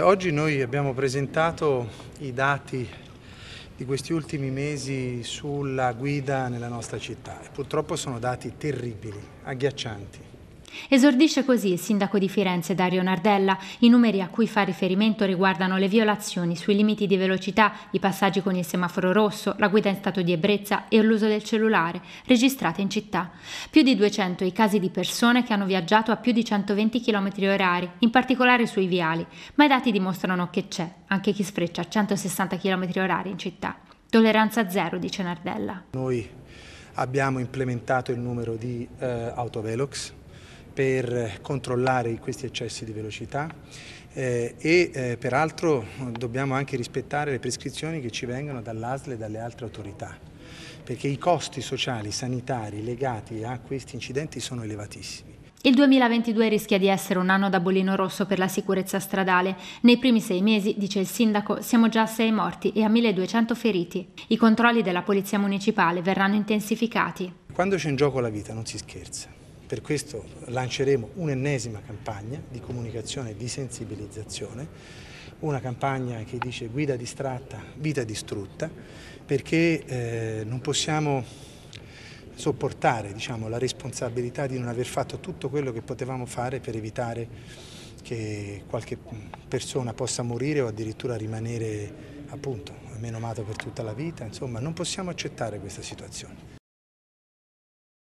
Oggi noi abbiamo presentato i dati di questi ultimi mesi sulla guida nella nostra città e purtroppo sono dati terribili, agghiaccianti. Esordisce così il sindaco di Firenze Dario Nardella. I numeri a cui fa riferimento riguardano le violazioni sui limiti di velocità, i passaggi con il semaforo rosso, la guida in stato di ebbrezza e l'uso del cellulare, registrate in città. Più di 200 i casi di persone che hanno viaggiato a più di 120 km h in particolare sui viali, ma i dati dimostrano che c'è anche chi sfreccia a 160 km h in città. Tolleranza zero, dice Nardella. Noi abbiamo implementato il numero di eh, autovelox per controllare questi eccessi di velocità eh, e eh, peraltro dobbiamo anche rispettare le prescrizioni che ci vengono dall'ASL e dalle altre autorità perché i costi sociali, sanitari legati a questi incidenti sono elevatissimi. Il 2022 rischia di essere un anno da bolino rosso per la sicurezza stradale. Nei primi sei mesi, dice il sindaco, siamo già a sei morti e a 1200 feriti. I controlli della Polizia Municipale verranno intensificati. Quando c'è in gioco la vita non si scherza. Per questo lanceremo un'ennesima campagna di comunicazione e di sensibilizzazione, una campagna che dice guida distratta, vita distrutta, perché eh, non possiamo sopportare diciamo, la responsabilità di non aver fatto tutto quello che potevamo fare per evitare che qualche persona possa morire o addirittura rimanere appunto menomato per tutta la vita, insomma non possiamo accettare questa situazione.